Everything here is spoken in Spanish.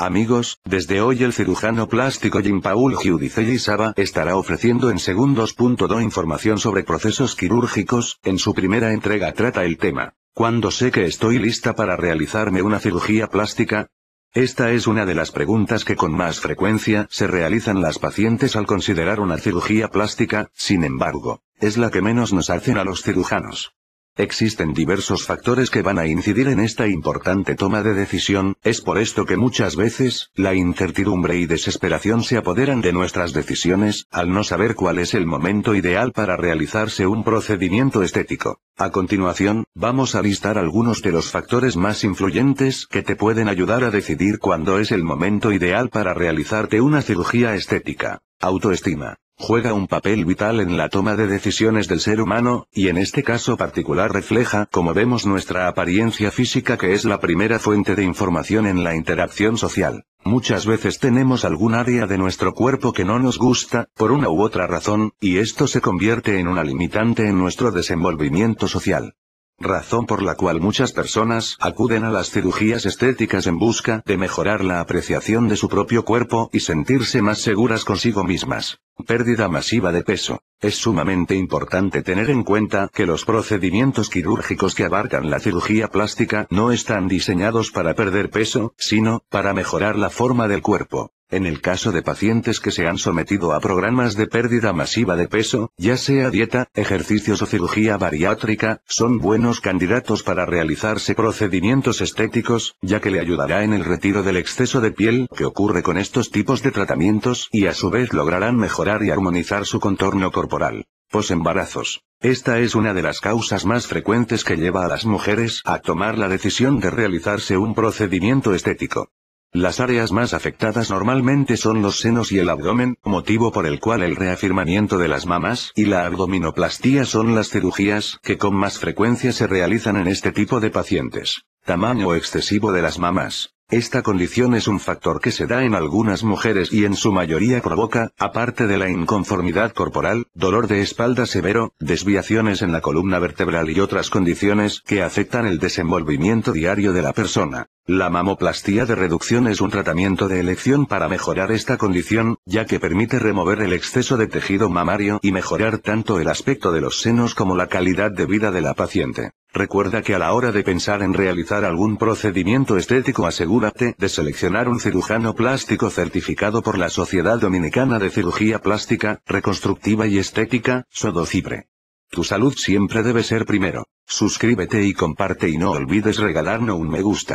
Amigos, desde hoy el cirujano plástico Jim paul Giudicelli Saba estará ofreciendo en segundos.do información sobre procesos quirúrgicos, en su primera entrega trata el tema. ¿Cuándo sé que estoy lista para realizarme una cirugía plástica? Esta es una de las preguntas que con más frecuencia se realizan las pacientes al considerar una cirugía plástica, sin embargo, es la que menos nos hacen a los cirujanos. Existen diversos factores que van a incidir en esta importante toma de decisión, es por esto que muchas veces, la incertidumbre y desesperación se apoderan de nuestras decisiones, al no saber cuál es el momento ideal para realizarse un procedimiento estético. A continuación, vamos a listar algunos de los factores más influyentes que te pueden ayudar a decidir cuándo es el momento ideal para realizarte una cirugía estética. Autoestima juega un papel vital en la toma de decisiones del ser humano, y en este caso particular refleja como vemos nuestra apariencia física que es la primera fuente de información en la interacción social. Muchas veces tenemos algún área de nuestro cuerpo que no nos gusta, por una u otra razón, y esto se convierte en una limitante en nuestro desenvolvimiento social razón por la cual muchas personas acuden a las cirugías estéticas en busca de mejorar la apreciación de su propio cuerpo y sentirse más seguras consigo mismas. Pérdida masiva de peso. Es sumamente importante tener en cuenta que los procedimientos quirúrgicos que abarcan la cirugía plástica no están diseñados para perder peso, sino para mejorar la forma del cuerpo. En el caso de pacientes que se han sometido a programas de pérdida masiva de peso, ya sea dieta, ejercicios o cirugía bariátrica, son buenos candidatos para realizarse procedimientos estéticos, ya que le ayudará en el retiro del exceso de piel que ocurre con estos tipos de tratamientos y a su vez lograrán mejorar y armonizar su contorno corporal. Posembarazos. Esta es una de las causas más frecuentes que lleva a las mujeres a tomar la decisión de realizarse un procedimiento estético. Las áreas más afectadas normalmente son los senos y el abdomen, motivo por el cual el reafirmamiento de las mamas y la abdominoplastía son las cirugías que con más frecuencia se realizan en este tipo de pacientes. Tamaño excesivo de las mamas. Esta condición es un factor que se da en algunas mujeres y en su mayoría provoca, aparte de la inconformidad corporal, dolor de espalda severo, desviaciones en la columna vertebral y otras condiciones que afectan el desenvolvimiento diario de la persona. La mamoplastía de reducción es un tratamiento de elección para mejorar esta condición, ya que permite remover el exceso de tejido mamario y mejorar tanto el aspecto de los senos como la calidad de vida de la paciente. Recuerda que a la hora de pensar en realizar algún procedimiento estético asegúrate de seleccionar un cirujano plástico certificado por la Sociedad Dominicana de Cirugía Plástica, Reconstructiva y Estética, Sodocipre. Tu salud siempre debe ser primero. Suscríbete y comparte y no olvides regalarnos un me gusta.